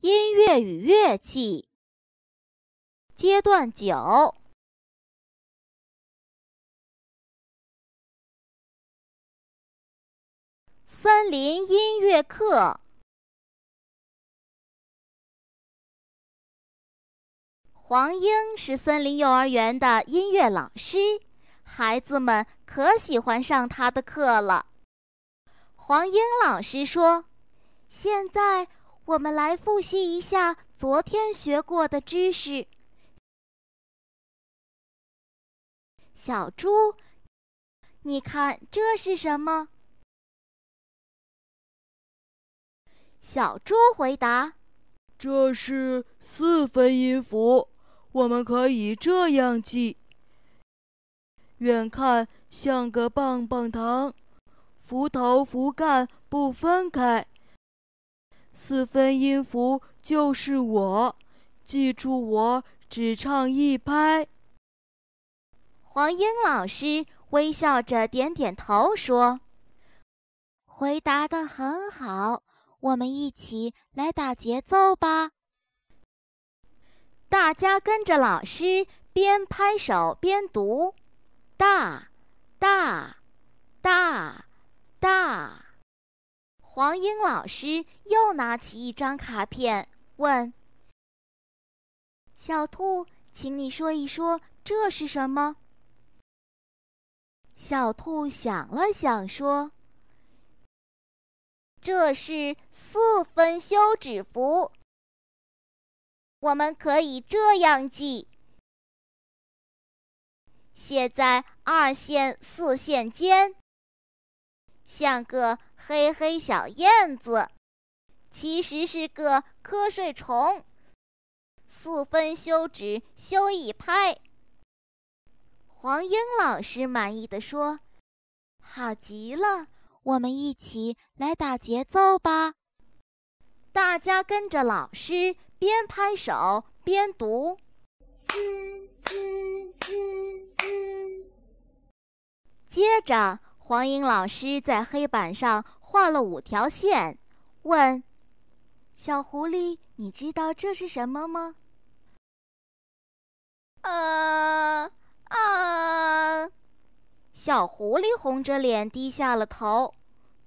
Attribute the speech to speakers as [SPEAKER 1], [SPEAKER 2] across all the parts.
[SPEAKER 1] 音乐与乐器阶段九，森林音乐课。黄英是森林幼儿园的
[SPEAKER 2] 音乐老师，孩子们可喜欢上她的课了。黄英老师说：“现在。”我们来复习
[SPEAKER 1] 一下昨天学过的知识。小猪，你看这是什么？小猪回答：“这是四分音符，我们可以这样记。
[SPEAKER 2] 远看像个棒棒糖，符头符干不分开。”四分音符就是我，记住我只唱一拍。黄英老师微笑着点点头说：“回答的很好，我们一起来打节奏吧。”大家跟着老师边拍手边读：“大，大，大，大。”黄英老师又拿起一张卡片，问：“小兔，请你说一说这是什么？”小兔想了想，说：“
[SPEAKER 1] 这是四分休止符。我们可以这样记，写在二线四线间。”
[SPEAKER 2] 像个黑黑小燕子，其实是个瞌睡虫。四分休止休一拍。黄英老师满意的说：“好极了，我们一起来打节奏吧。”大家跟着老师边拍手边读：接着。黄英老师在黑板上画了五条线，问：“小狐狸，你知道这是什么吗？”“呃，啊！”小狐狸红着脸低下了头。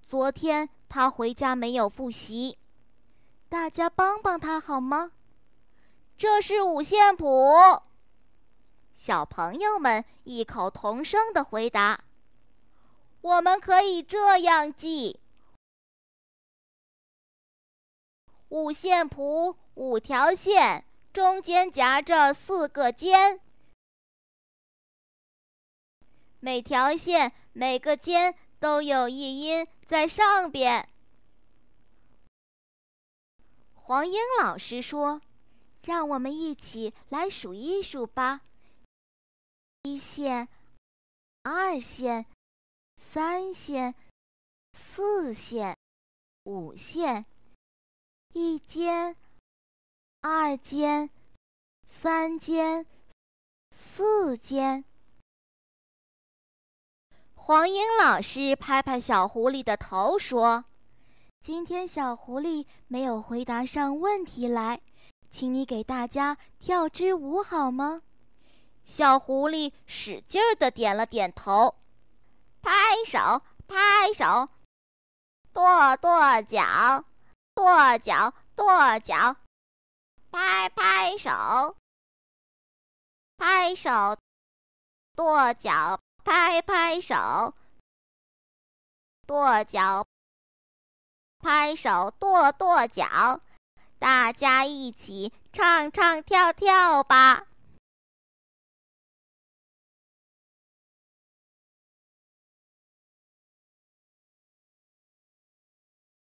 [SPEAKER 2] 昨天他回家没有复习，大家帮帮他好吗？这是五线谱。小朋友们异口同声的回答。我们可以这样
[SPEAKER 1] 记：五线谱，五条线，中间夹着四个间，
[SPEAKER 2] 每条线、每个间都有一音在上边。黄英老师说：“让我们一起来数一数吧。”
[SPEAKER 1] 一线，二线。三线，四线，五线，一间，二间，三间，四间。黄英老师拍拍小狐
[SPEAKER 2] 狸的头说：“今天小狐狸没有回答上问题来，请你给大家跳支舞好吗？”小狐狸使劲的点了点头。拍手，拍手，
[SPEAKER 1] 跺跺脚，跺脚，跺脚，拍拍手，拍手，跺脚，拍拍手，跺脚，拍手，跺跺脚，大家一起唱唱跳跳吧。